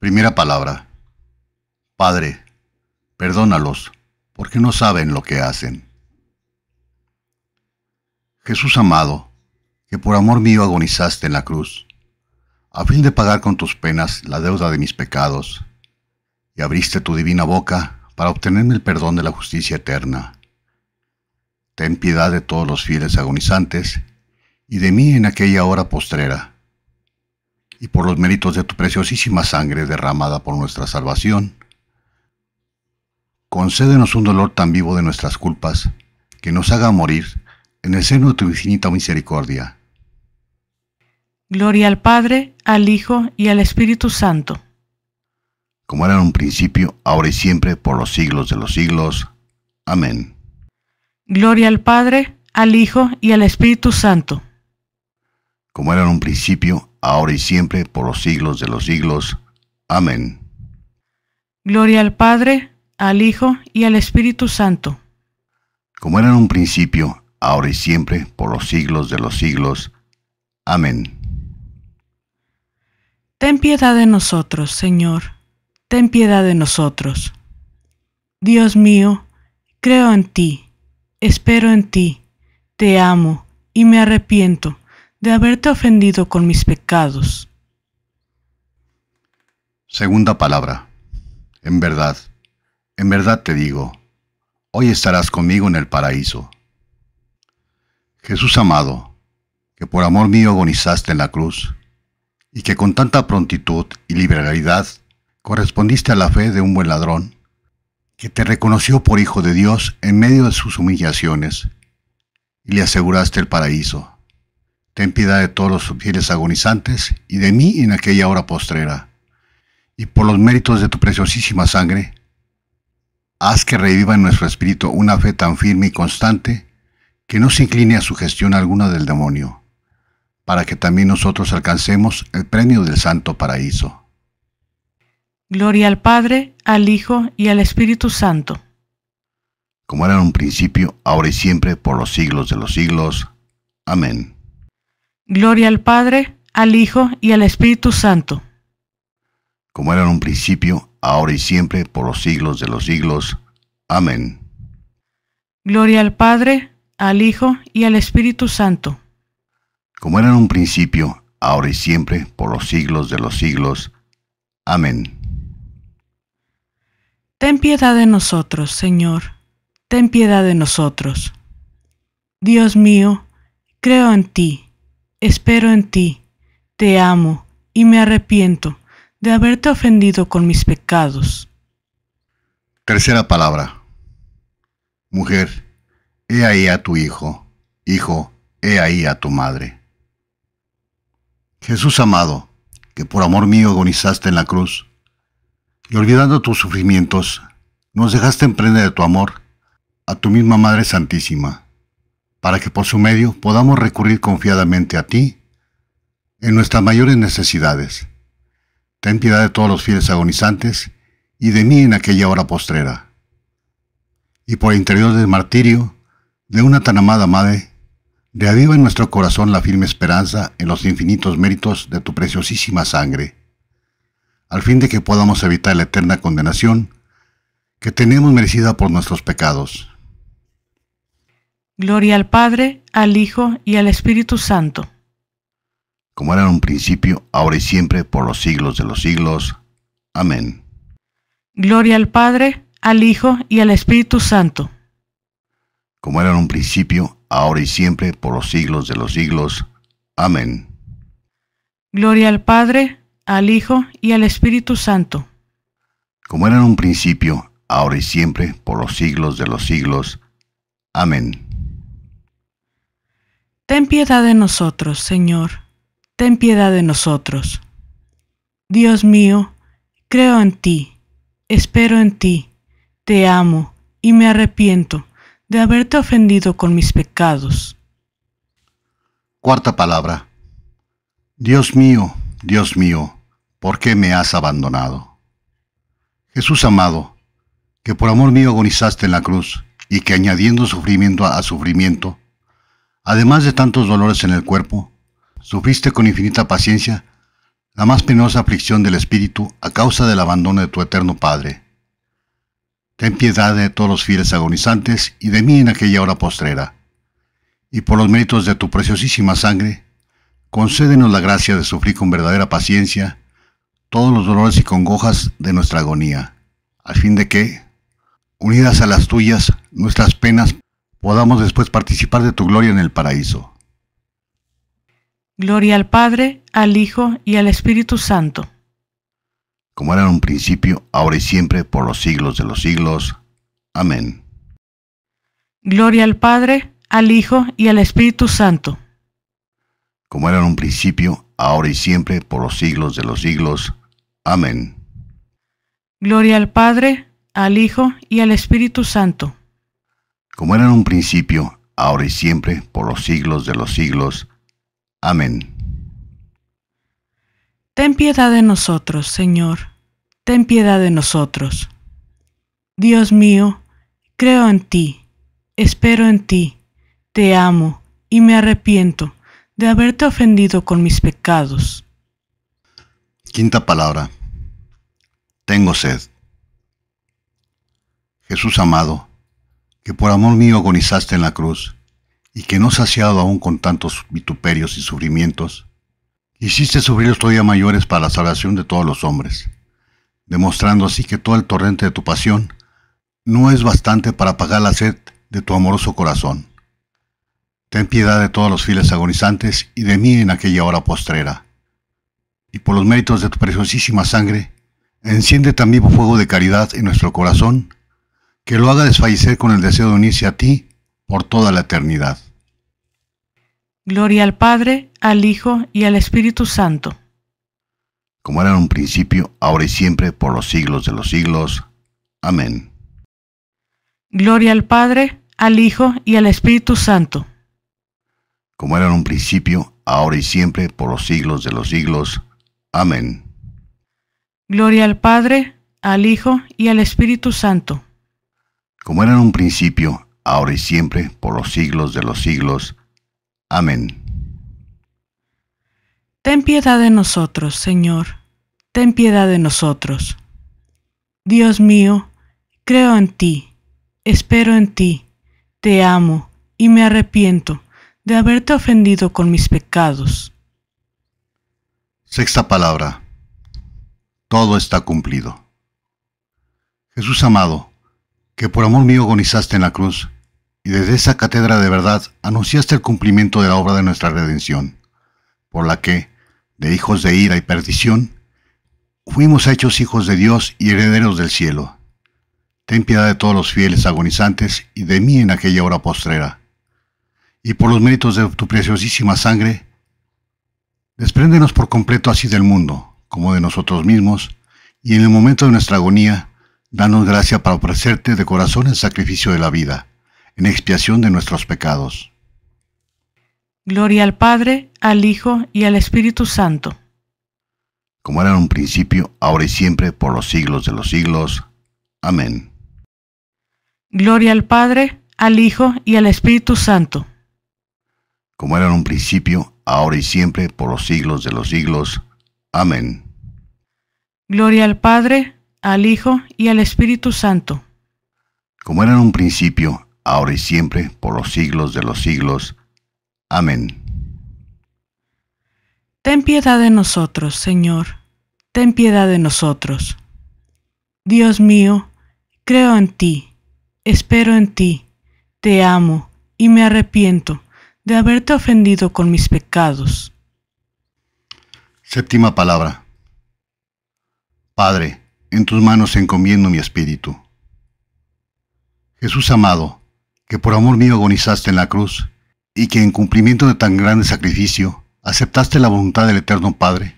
Primera palabra. Padre, perdónalos, porque no saben lo que hacen. Jesús amado, que por amor mío agonizaste en la cruz, a fin de pagar con tus penas la deuda de mis pecados, y abriste tu divina boca para obtenerme el perdón de la justicia eterna. Ten piedad de todos los fieles agonizantes, y de mí en aquella hora postrera y por los méritos de tu preciosísima sangre derramada por nuestra salvación, concédenos un dolor tan vivo de nuestras culpas que nos haga morir en el seno de tu infinita misericordia. Gloria al Padre, al Hijo y al Espíritu Santo. Como era en un principio, ahora y siempre, por los siglos de los siglos. Amén. Gloria al Padre, al Hijo y al Espíritu Santo. Como era en un principio, ahora y siempre, por los siglos de los siglos. Amén. Gloria al Padre, al Hijo y al Espíritu Santo. Como era en un principio, ahora y siempre, por los siglos de los siglos. Amén. Ten piedad de nosotros, Señor, ten piedad de nosotros. Dios mío, creo en ti, espero en ti, te amo y me arrepiento de haberte ofendido con mis pecados. Segunda palabra. En verdad, en verdad te digo, hoy estarás conmigo en el paraíso. Jesús amado, que por amor mío agonizaste en la cruz, y que con tanta prontitud y liberalidad correspondiste a la fe de un buen ladrón, que te reconoció por Hijo de Dios en medio de sus humillaciones, y le aseguraste el paraíso Ten piedad de todos los fieles agonizantes y de mí en aquella hora postrera. Y por los méritos de tu preciosísima sangre, haz que reviva en nuestro espíritu una fe tan firme y constante que no se incline a sugestión alguna del demonio, para que también nosotros alcancemos el premio del santo paraíso. Gloria al Padre, al Hijo y al Espíritu Santo. Como era en un principio, ahora y siempre, por los siglos de los siglos. Amén. Gloria al Padre, al Hijo y al Espíritu Santo. Como era en un principio, ahora y siempre, por los siglos de los siglos. Amén. Gloria al Padre, al Hijo y al Espíritu Santo. Como era en un principio, ahora y siempre, por los siglos de los siglos. Amén. Ten piedad de nosotros, Señor, ten piedad de nosotros. Dios mío, creo en ti Espero en ti, te amo y me arrepiento de haberte ofendido con mis pecados. Tercera palabra. Mujer, he ahí a tu hijo, hijo, he ahí a tu madre. Jesús amado, que por amor mío agonizaste en la cruz, y olvidando tus sufrimientos, nos dejaste emprender de tu amor a tu misma Madre Santísima para que por su medio podamos recurrir confiadamente a ti en nuestras mayores necesidades. Ten piedad de todos los fieles agonizantes y de mí en aquella hora postrera. Y por el interior del martirio de una tan amada madre, reaviva en nuestro corazón la firme esperanza en los infinitos méritos de tu preciosísima sangre, al fin de que podamos evitar la eterna condenación que tenemos merecida por nuestros pecados. Gloria al Padre, al Hijo y al Espíritu Santo. Como era en un principio, ahora y siempre, por los siglos de los siglos. Amén. Gloria al Padre, al Hijo y al Espíritu Santo. Como era en un principio, ahora y siempre, por los siglos de los siglos. Amén. Gloria al Padre, al Hijo y al Espíritu Santo. Como era en un principio, ahora y siempre, por los siglos de los siglos. Amén. Ten piedad de nosotros, Señor, ten piedad de nosotros. Dios mío, creo en ti, espero en ti, te amo y me arrepiento de haberte ofendido con mis pecados. Cuarta palabra. Dios mío, Dios mío, ¿por qué me has abandonado? Jesús amado, que por amor mío agonizaste en la cruz y que añadiendo sufrimiento a sufrimiento, Además de tantos dolores en el cuerpo, sufriste con infinita paciencia la más penosa aflicción del espíritu a causa del abandono de tu eterno Padre. Ten piedad de todos los fieles agonizantes y de mí en aquella hora postrera. Y por los méritos de tu preciosísima sangre, concédenos la gracia de sufrir con verdadera paciencia todos los dolores y congojas de nuestra agonía, al fin de que, unidas a las tuyas, nuestras penas podamos después participar de tu gloria en el paraíso. Gloria al Padre, al Hijo y al Espíritu Santo. Como era en un principio, ahora y siempre, por los siglos de los siglos. Amén. Gloria al Padre, al Hijo y al Espíritu Santo. Como era en un principio, ahora y siempre, por los siglos de los siglos. Amén. Gloria al Padre, al Hijo y al Espíritu Santo como era en un principio, ahora y siempre, por los siglos de los siglos. Amén. Ten piedad de nosotros, Señor, ten piedad de nosotros. Dios mío, creo en ti, espero en ti, te amo y me arrepiento de haberte ofendido con mis pecados. Quinta palabra. Tengo sed. Jesús amado, que por amor mío agonizaste en la cruz, y que no saciado aún con tantos vituperios y sufrimientos, hiciste sufrir todavía mayores para la salvación de todos los hombres, demostrando así que todo el torrente de tu pasión no es bastante para apagar la sed de tu amoroso corazón. Ten piedad de todos los fieles agonizantes y de mí en aquella hora postrera. Y por los méritos de tu preciosísima sangre, enciende tan vivo fuego de caridad en nuestro corazón que lo haga desfallecer con el deseo de unirse a ti por toda la eternidad. Gloria al Padre, al Hijo y al Espíritu Santo. Como era en un principio, ahora y siempre, por los siglos de los siglos. Amén. Gloria al Padre, al Hijo y al Espíritu Santo. Como era en un principio, ahora y siempre, por los siglos de los siglos. Amén. Gloria al Padre, al Hijo y al Espíritu Santo como era en un principio, ahora y siempre, por los siglos de los siglos. Amén. Ten piedad de nosotros, Señor, ten piedad de nosotros. Dios mío, creo en ti, espero en ti, te amo y me arrepiento de haberte ofendido con mis pecados. Sexta palabra. Todo está cumplido. Jesús amado, que por amor mío agonizaste en la cruz, y desde esa cátedra de verdad anunciaste el cumplimiento de la obra de nuestra redención, por la que, de hijos de ira y perdición, fuimos hechos hijos de Dios y herederos del cielo. Ten piedad de todos los fieles agonizantes y de mí en aquella hora postrera. Y por los méritos de tu preciosísima sangre, despréndenos por completo así del mundo, como de nosotros mismos, y en el momento de nuestra agonía, Danos gracia para ofrecerte de corazón el sacrificio de la vida, en expiación de nuestros pecados. Gloria al Padre, al Hijo y al Espíritu Santo. Como era en un principio, ahora y siempre, por los siglos de los siglos. Amén. Gloria al Padre, al Hijo y al Espíritu Santo. Como era en un principio, ahora y siempre, por los siglos de los siglos. Amén. Gloria al Padre, al Hijo y al Espíritu Santo. Como era en un principio, ahora y siempre, por los siglos de los siglos. Amén. Ten piedad de nosotros, Señor, ten piedad de nosotros. Dios mío, creo en ti, espero en ti, te amo y me arrepiento de haberte ofendido con mis pecados. Séptima palabra. Padre, en tus manos encomiendo mi espíritu. Jesús amado, que por amor mío agonizaste en la cruz, y que en cumplimiento de tan grande sacrificio aceptaste la voluntad del Eterno Padre,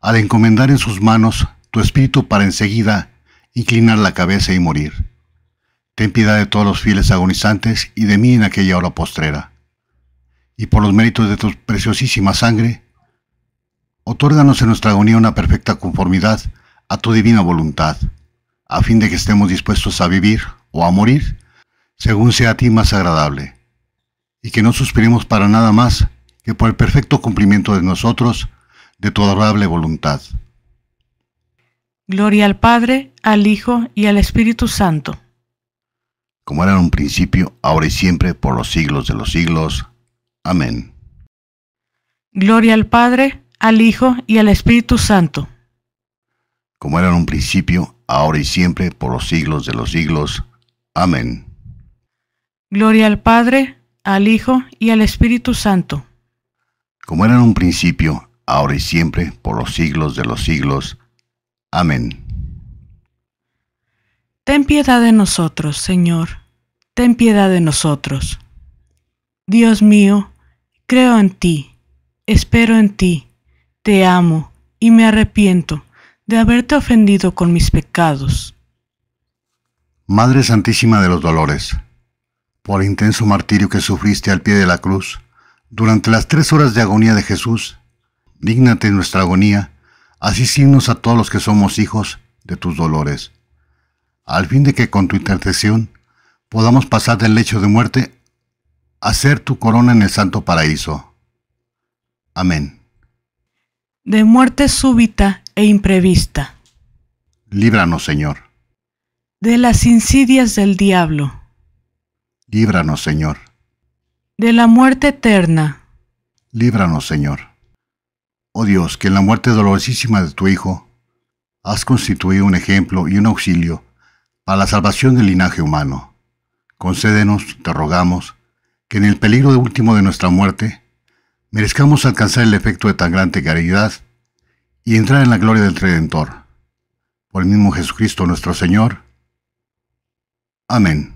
al encomendar en sus manos tu espíritu para enseguida inclinar la cabeza y morir. Ten piedad de todos los fieles agonizantes y de mí en aquella hora postrera. Y por los méritos de tu preciosísima sangre, otórganos en nuestra agonía una perfecta conformidad a tu divina voluntad, a fin de que estemos dispuestos a vivir o a morir, según sea a ti más agradable, y que no suspiremos para nada más que por el perfecto cumplimiento de nosotros, de tu adorable voluntad. Gloria al Padre, al Hijo y al Espíritu Santo. Como era en un principio, ahora y siempre, por los siglos de los siglos. Amén. Gloria al Padre, al Hijo y al Espíritu Santo como era en un principio, ahora y siempre, por los siglos de los siglos. Amén. Gloria al Padre, al Hijo y al Espíritu Santo. Como era en un principio, ahora y siempre, por los siglos de los siglos. Amén. Ten piedad de nosotros, Señor, ten piedad de nosotros. Dios mío, creo en ti, espero en ti, te amo y me arrepiento de haberte ofendido con mis pecados. Madre Santísima de los Dolores, por el intenso martirio que sufriste al pie de la cruz, durante las tres horas de agonía de Jesús, dígnate nuestra agonía, así signos a todos los que somos hijos de tus dolores, al fin de que con tu intercesión podamos pasar del lecho de muerte a ser tu corona en el santo paraíso. Amén. De muerte súbita e imprevista. Líbranos, Señor. De las insidias del diablo. Líbranos, Señor. De la muerte eterna. Líbranos, Señor. Oh Dios, que en la muerte dolorosísima de tu Hijo has constituido un ejemplo y un auxilio para la salvación del linaje humano. Concédenos, te rogamos, que en el peligro último de nuestra muerte merezcamos alcanzar el efecto de tan grande caridad y entrar en la gloria del Redentor. Por el mismo Jesucristo nuestro Señor. Amén.